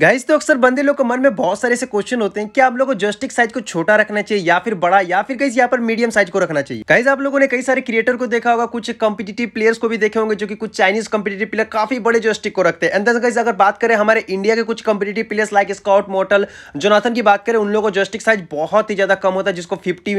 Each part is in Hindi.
गाइस तो अक्सर बंदे लोग के मन में बहुत सारे ऐसे क्वेश्चन होते हैं कि आप लोगों को जस्टिक साइज को छोटा रखना चाहिए या फिर बड़ा या फिर गाइस यहाँ पर मीडियम साइज को रखना चाहिए गाइस आप लोगों ने कई सारे क्रिएटर को देखा होगा कुछ कम्पिटिटिव प्लेयर्स को भी देखे होंगे जो कि कुछ चाइनीज कॉम्पिटेटिव प्लेयर काफी बड़े जस्टिक को रखते हैं एंड अगर बात करें हमारे इंडिया के कुछ competitive players like Scout Mortal Jonathan की बात करें उन लोगों को जस्टिक साइज बहुत ही ज्यादा कम होता है जिसको फिफ्टी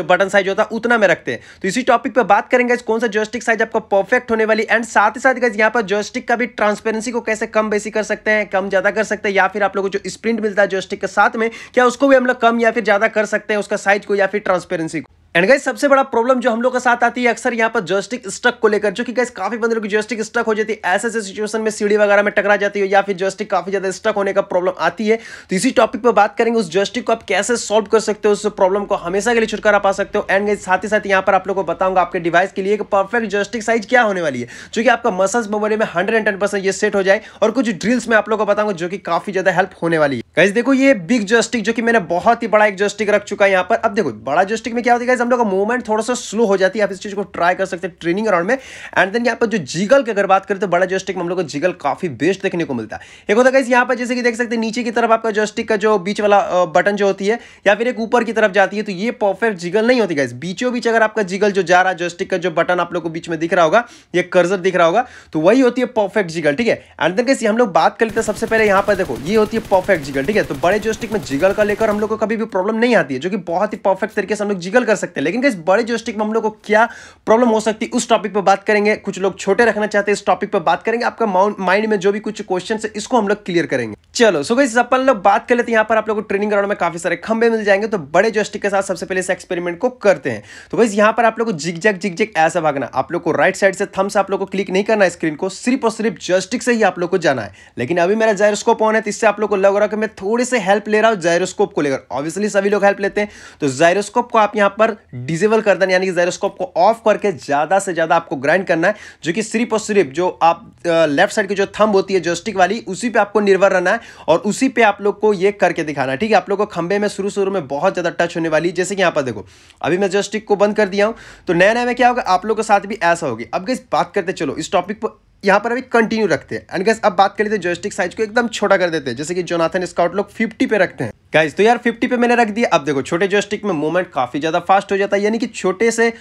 जो बटन साइज होता है उतना में रखते हैं तो इसी टॉपिक पर बात करेंगे कौन सा जस्टिक साइज आपका परफेक्ट होने वाली एंड साथ ही साथ गाइज यहाँ पर जस्टिक का भी ट्रांसपेरेंसी को कैसे कम बेसी कर सकते हैं कम ज्यादा कर सकते हैं या फिर आप लोग को जो स्प्रिंट मिलता है स्टिक के साथ में क्या उसको भी हम लोग कम या फिर ज़्यादा कर सकते हैं उसका साइज को या फिर ट्रांसपेरेंसी को एंड गाइज सबसे बड़ा प्रॉब्लम जो हम लोग के साथ आती है अक्सर यहाँ पर जॉयस्टिक स्टक को लेकर जो कि गाइज काफी बंदे लोग जॉयस्टिक स्टक हो जाती है ऐसे ऐसे सिचुएशन में सीढ़ी वगैरह में टकरा जाती है या फिर जॉयस्टिक काफी ज्यादा स्टक होने का प्रॉब्लम आती है तो इसी टॉपिक पर बात करेंगे उस जॉयस्टिक को आप कैसे सॉल्व कर सकते हो उस प्रॉब्लम को हमेशा के लिए छुटकारा पा सकते हो एंड गाइज साथ ही साथ यहाँ पर आप लोग को बताऊंगा आपके डिवाइस के लिए परफेक्ट जॉयस्टिक साइज क्या होने वाली है जो कि आपका मसल्स मेमोरी में हंड्रेड ये सेट हो जाए और कुछ ड्रिल्स में आप लोग को बताऊंगा जो कि काफी ज्यादा हेल्प होने वाली है गाइज देखो ये बिग जोस्टिक जो कि मैंने बहुत ही बड़ा एक जोस्टिक रख चुका है यहाँ पर अब देखो बड़ा जोस्टिक में क्या होती है हम लोग का मूवमेंट थोड़ा सा स्लो हो जाती है आप इस चीज को ट्राई कर सकते हैं ट्रेनिंग राउंड में एंड देन यहाँ पर जो जीगल की अगर बात करें तो बड़ा जोस्टिक में हम लोग को जीगल काफी बेस्ट देखने को मिलता है एक होता है यहाँ पर जैसे कि देख सकते हैं नीचे की तरफ आपका जोस्टिक का जो बीच वाला बटन जो होती है या फिर एक ऊपर की तरफ जाती है तो ये परफेक्ट जिगल नहीं होती गाइज बीचों बीच अगर आपका जिगल जो जा रहा है जोस्टिक का जो बटन आप लोग को बीच में दिख रहा होगा ये कर्जर दिख रहा होगा तो वही होती है परफेक्ट जिगल ठीक है एंड देन कैसे हम लोग बात कर लेते हैं सबसे पहले यहाँ पर देखो ये होती है परफेक्ट जिगल जिगल ठीक है तो बड़े जोस्टिक में जिगल का लेकर हम लोग को कभी भी प्रॉब्लम नहीं आती है जो कि बहुत ही परफेक्ट तरीके से हम लोग जिगल कर सकते हैं लेकिन इस बड़े जोस्टिक में हम लोग को क्या प्रॉब्लम हो सकती है उस टॉपिक पर बात करेंगे कुछ लोग छोटे रखना चाहते हैं इस टॉपिक पर बात करेंगे आपका माइंड में जो भी कुछ क्वेश्चन है इसको हम लोग क्लियर करेंगे चलो सो गई अपन लोग बात कर लेते हैं यहाँ पर आप लोग को ट्रेनिंग ग्राउंड में काफी सारे खंबे मिल जाएंगे तो बड़े जोस्टिक के साथ सबसे पहले इस एक्सपेरिमेंट को करते हैं तो गई यहाँ पर आप लोग को जिग जैग जिग जैग ऐसा भागना आप लोग को राइट साइड से थम्स आप लोग को क्लिक नहीं करना स्क्रीन को सिर्फ और सिर्फ जोस्टिक से ही आप लोग को जाना है लेकिन अभी मेरा जायरस्कोप ऑन है तो इससे आप लोग को लग रहा है कि मैं मैं थोड़े से हेल्प ले रहा हूँ जायरोस्कोप को लेकर ऑब्वियसली सभी लोग हेल्प लेते हैं तो जायरोस्कोप को आप यहाँ पर डिजेबल कर देना यानी कि जायरोस्कोप को ऑफ करके ज़्यादा से ज़्यादा आपको ग्राइंड करना है जो कि सिर्फ और सिर्फ जो आप लेफ्ट साइड की जो थम्ब होती है जोस्टिक वाली उसी पर आपको निर्भर रहना है और उसी पर आप लोग को ये करके दिखाना है ठीक है आप लोग को खंबे में शुरू शुरू में बहुत ज़्यादा टच होने वाली जैसे कि यहाँ पर देखो अभी मैं जोस्टिक को बंद कर दिया हूँ तो नया नया में क्या होगा आप लोग के साथ भी ऐसा होगी अब बात करते चलो इस टॉपिक पर यहाँ पर अभी कंटिन्यू रखते हैं एंड गैस अब बात कर लेते हैं जोस्टिक साइज को एकदम छोटा कर देते हैं जैसे कि जोनाथन स्काउट लोग 50 पे रखते हैं गाइज तो यार 50 पे मैंने रख दिया अब देखो छोटे जोस्टिक में मूवमेंट काफ़ी ज़्यादा फास्ट हो जाता है यानी कि छोटे से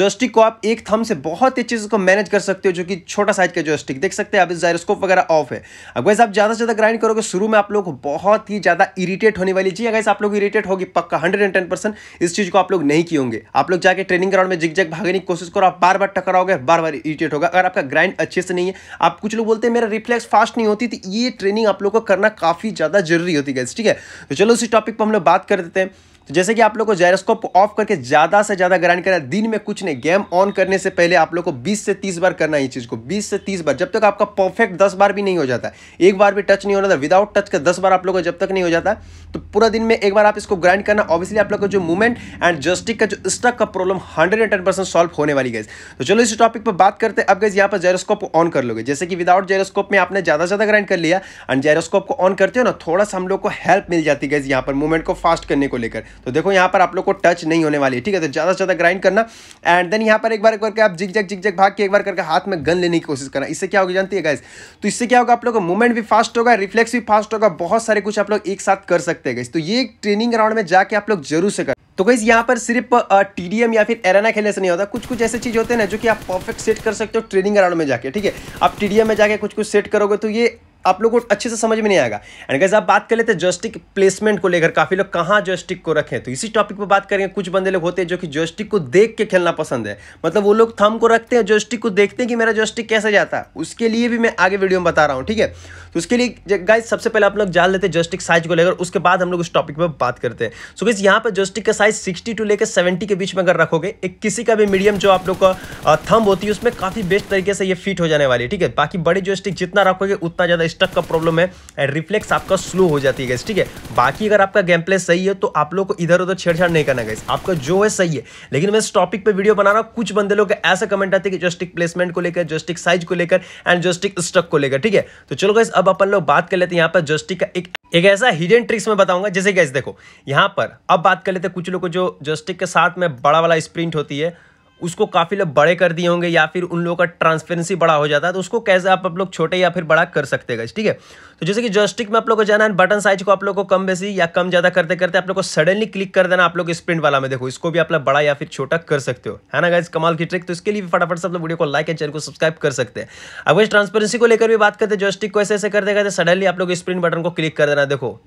जोस्टिक को आप एक थम से बहुत ही चीज़ को मैनेज कर सकते हो जो कि छोटा साइज का जोस्टिक देख सकते हैं अब जायरोस्कोप वगैरह ऑफ है अब वैसे आप ज़्यादा से ज़्यादा ग्राइंड करोगे शुरू में आप लोग बहुत ही ज़्यादा इरीटेट होने वाली जी अगर आप लोग इरीटेट होगी पक्का हंड्रेड इस चीज़ को आप लोग नहीं की होंगे आप लोग जाके ट्रेनिंग ग्राउंड में जिग भागने की कोशिश करो आप बार बार टकराओगे बार बार इरीटेट होगा अगर आपका ग्राइंड अच्छे से से नहीं है आप कुछ लोग बोलते हैं मेरा रिफ्लेक्स फास्ट नहीं होती तो ये ट्रेनिंग आप लोग को करना काफ़ी ज़्यादा जरूरी होती है ठीक है तो चलो उसी टॉपिक पर हम लोग बात कर देते हैं तो जैसे कि आप लोग को जायरोस्कोप ऑफ करके ज़्यादा से ज़्यादा ग्राइंड करना है दिन में कुछ नहीं गेम ऑन करने से पहले आप लोग को बीस से तीस बार करना है ये चीज़ को बीस से तीस बार जब तक आपका परफेक्ट दस बार भी नहीं हो जाता एक बार भी टच नहीं होना था विदाउट टच का दस बार आप लोग को जब तक नहीं हो जाता तो पूरा दिन में एक बार आप इसको ग्राइंड करना ऑब्वियसली आप लोग का जो मूवमेंट एंड जस्टिक का जो स्टक का problem hundred and percent solve होने वाली गैस तो चलो इस टॉपिक पर बात करते अब गैस यहाँ पर जेरोस्कोप ऑन कर लोगे जैसे कि विदाउट जेरोस्कोप में आपने ज़्यादा ज़्यादा ग्राइंड कर लिया एंड जेरोस्कोप को ऑन करते हो ना थोड़ा सा हम लोग को हेल्प मिल जाती गैस यहाँ पर मूवमेंट को फास्ट करने को लेकर तो देखो यहाँ पर आप लोग को टच नहीं होने वाली है ठीक है तो ज़्यादा से ज़्यादा ग्राइंड करना एंड देन यहाँ पर एक बार करके आप जिग जग जिग जग भाग के एक बार करके हाथ में गन लेने की कोशिश करना इससे क्या होगी जानती है गाइस तो इससे क्या होगा आप लोग का मूवमेंट भी फास्ट होगा रिफ्लेक्स भी फास्ट होगा बहुत सारे कुछ आप लोग एक साथ कर सकते हैं गाइस तो ये ट्रेनिंग ग्राउंड में जाके आप लोग जरूर से कर तो गई यहाँ पर सिर्फ टीडीएम या फिर एराना खेलने से नहीं होता कुछ कुछ ऐसे चीज़ होते हैं ना जो कि आप परफेक्ट सेट कर सकते हो ट्रेनिंग ग्राउंड में जाके ठीक है आप टीडीएम में जाके कुछ कुछ सेट करोगे तो ये आप लोगों को अच्छे से समझ में नहीं आएगा एंड गैस आप बात कर लेते हैं जॉयस्टिक प्लेसमेंट को लेकर काफ़ी लोग कहाँ जॉयस्टिक को रखें तो इसी टॉपिक पर बात करेंगे कुछ बंदे लोग होते हैं जो कि जॉयस्टिक को देख के खेलना पसंद है मतलब वो लोग थम को रखते हैं जॉयस्टिक को देखते हैं कि मेरा जॉयस्टिक कैसे जाता है उसके लिए भी मैं आगे वीडियो में बता रहा हूँ ठीक है तो उसके लिए गाइज सबसे पहले आप लोग जान लेते हैं जॉयस्टिक साइज को लेकर उसके बाद हम लोग उस टॉपिक पर बात करते हैं सो गाइज यहाँ पर जॉयस्टिक का साइज सिक्सटी टू लेकर सेवेंटी के बीच में अगर रखोगे एक किसी का भी मीडियम जो आप लोग का थम होती है उसमें काफ़ी बेस्ट तरीके से ये फिट हो जाने वाली है ठीक है बाकी बड़े जॉयस्टिक जितना रखोगे उतना ज़्यादा स्टक का प्रॉब्लम है एंड रिफ्लेक्स आपका स्लो हो जाती है गैस ठीक है बाकी अगर आपका गेम प्ले सही है तो आप लोग को इधर उधर छेड़छाड़ नहीं करना गैस आपका जो है सही है लेकिन मैं इस टॉपिक पर वीडियो बना रहा हूँ कुछ बंदे लोग ऐसा कमेंट आते हैं कि जस्टिक प्लेसमेंट को लेकर जस्टिक साइज को लेकर एंड जस्टिक स्टक को लेकर ठीक है तो चलो गैस अब अपन लोग बात कर लेते हैं यहाँ पर जस्टिक का एक एक ऐसा हिडन ट्रिक्स में बताऊंगा जैसे गैस देखो यहाँ पर अब बात कर लेते हैं कुछ लोग को जो जस्टिक के साथ में बड़ा वाला स्प्रिंट होती है उसको काफ़ी लोग बड़े कर दिए होंगे या फिर उन लोगों का ट्रांसपेरेंसी बड़ा हो जाता है तो उसको कैसे आप आप लोग छोटे या फिर बड़ा कर सकते हैं ठीक है तो जैसे कि जॉस्टिक में आप लोग को जाना है बटन साइज को आप लोग को कम बेसी या कम ज़्यादा करते करते आप लोग को सडनली क्लिक कर देना आप लोग स्प्रिंट वाला में देखो इसको भी आप लोग बड़ा या फिर छोटा कर सकते हो है ना गाइज कमाल की ट्रिक तो इसके लिए भी फटाफट से आप लोग वीडियो को लाइक एंड चैनल को सब्सक्राइब कर सकते हैं अब इस ट्रांसपेरेंसी को लेकर भी बात करते हैं जॉस्टिक को ऐसे ऐसे करते करते सडनली आप लोग स्प्रिंट बटन को क्लिक कर देना देखो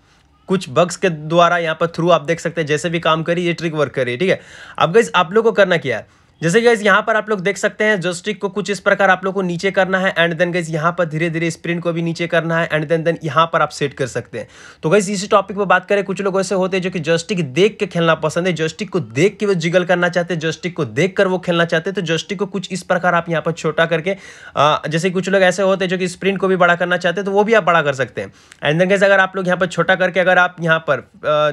कुछ बग्स के द्वारा यहाँ पर थ्रू आप देख सकते हैं जैसे भी काम करिए ये ट्रिक वर्क करिए ठीक है अब गाइज आप लोग को करना क्या है जैसे गैस यहाँ पर आप लोग देख सकते हैं जोस्टिक को कुछ इस प्रकार आप लोग को नीचे करना है एंड देन गैस यहाँ पर धीरे धीरे स्प्रिंट को भी नीचे करना है एंड देन देन यहाँ पर आप सेट कर सकते हैं तो गैस इसी टॉपिक पर बात करें कुछ लोग ऐसे होते हैं जो कि जस्टिक देख के खेलना पसंद है जस्टिक को देख के वो जिगल करना चाहते हैं जस्टिक को देख कर वो खेलना चाहते हैं तो जस्टिक को कुछ इस प्रकार आप यहाँ पर छोटा करके जैसे कुछ लोग ऐसे होते हैं जो कि स्प्रिंट को भी बड़ा करना चाहते हैं तो वो भी आप बड़ा कर सकते हैं एंड देन गैस अगर आप लोग यहाँ पर छोटा करके अगर आप यहाँ पर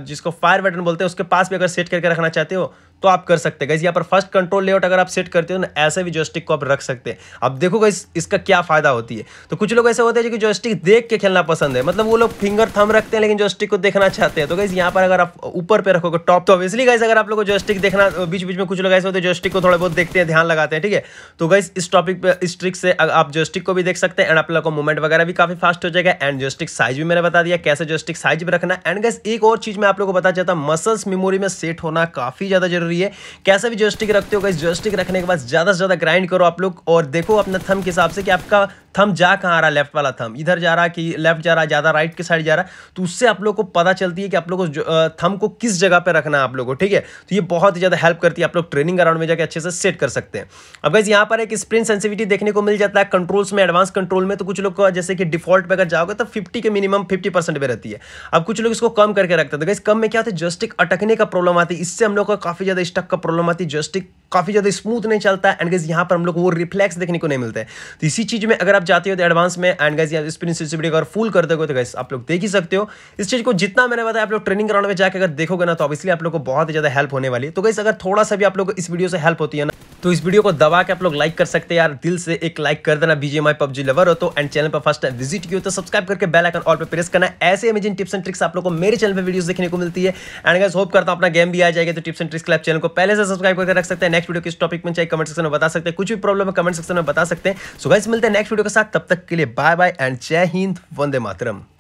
जिसको फायर बटन बोलते हैं उसके पास भी अगर सेट करके रखना चाहते हो तो आप कर सकते हैं गैस यहाँ पर फर्स्ट कंट्रोल लेआउट अगर आप सेट करते हो ना ऐसे भी जॉयस्टिक को आप रख सकते हैं अब देखो इस, इसका क्या फ़ायदा होती है तो कुछ लोग ऐसे होते हैं जो कि जॉयस्टिक देख के खेलना पसंद है मतलब वो लोग फिंगर थम रखते हैं लेकिन जॉयस्टिक को देखना चाहते हैं तो गाइस यहाँ पर अगर आप ऊपर पे रखोगे टॉप तो ऑब्वियसली गाइस अगर आप लोग को जॉयस्टिक देखना बीच बीच में कुछ लोग ऐसे होते हैं जॉयस्टिक को थोड़ा बहुत देखते हैं ध्यान लगाते हैं ठीक है तो गाइस इस टॉपिक पर इस ट्रिक से आप जॉयस्टिक को भी देख सकते हैं एंड आप लोग को मूवमेंट वगैरह भी काफ़ी फास्ट हो जाएगा एंड जॉयस्टिक साइज भी मैंने बता दिया कैसे जॉयस्टिक साइज भी रखना एंड गाइस एक और चीज़ मैं आप लोग को बता चाहता हूँ मसल्स मेमोरी में सेट होना काफ़ी ज़्यादा जरूरी है कैसे भी जॉयस्टिक रखते हो गाइस जोस्टिक रखने के बाद ज़्यादा से ज़्यादा ग्राइंड करो आप लोग और देखो अपना थम के हिसाब से कि आपका थम जा कहाँ आ रहा लेफ्ट वाला थम इधर जा रहा कि लेफ्ट जा रहा ज़्यादा राइट के साइड जा रहा है तो उससे आप लोग को पता चलती है कि आप लोग को थम को किस जगह पर रखना है आप लोग को ठीक है तो ये बहुत ज़्यादा हेल्प करती है आप लोग ट्रेनिंग ग्राउंड में जाकर अच्छे से सेट कर सकते हैं अब गैस यहाँ पर एक स्प्रिंट सेंसिविटी देखने को मिल जाता है कंट्रोल्स में एडवांस कंट्रोल में तो कुछ लोग जैसे कि डिफॉल्ट पर अगर जाओगे तो फिफ्टी के मिनिमम फिफ्टी परसेंट रहती है अब कुछ लोग इसको कम करके रखते हैं गैस तो कम में क्या होता है जस्टिक अटकने का प्रॉब्लम आती है इससे हम लोग का काफ़ी ज़्यादा स्टक का प्रॉब्लम आती है जस्टिक काफ़ी ज़्यादा स्मूथ नहीं चलता है एंड गैस यहाँ पर हम लोग वो रिफ्लेक्स देखने को नहीं मिलते तो इसी चीज़ में अगर आप आप जाते हो तो एडवांस में एंड गाइज इस प्रिंसिबिलिटी अगर फुल कर दोगे तो गाइस आप लोग देख ही सकते हो इस चीज़ को जितना मैंने बताया आप लोग ट्रेनिंग ग्राउंड में जाकर अगर देखोगे ना तो ऑब्वियसली आप लोग को बहुत ही ज़्यादा हेल्प होने वाली तो गाइस अगर थोड़ा सा भी आप लोग को इस वीडियो से हेल्प होती है ना तो इस वीडियो को दबा के आप लोग लाइक कर सकते हैं यार दिल से एक लाइक कर देना बीजे माई पबजी लवर हो तो एंड चैनल पर फर्स्ट टाइम विजिट किया तो सब्सक्राइब करके बेल आइकन ऑल पर प्रेस करना ऐसे अमेजिंग टिप्स एंड ट्रिक्स आप लोग को मेरे चैनल पर वीडियो देखने को मिलती है एंड गैस होप करता हूँ अपना गेम भी आ जाएगा तो टिप्स एंड ट्रिक्स आप चैनल को पहले से सब्सक्राइब करके रख सकते हैं नेक्स्ट वीडियो किस टॉपिक में चाहिए कमेंट सेक्शन में बता सकते हैं कुछ भी प्रॉब्लम है कमेंट सेक्शन में बता सकते हैं सो गैस मिलते हैं नेक्स्ट वीडियो के साथ तब तक के लिए बाय बाय एंड जय हिंद वंदे मातरम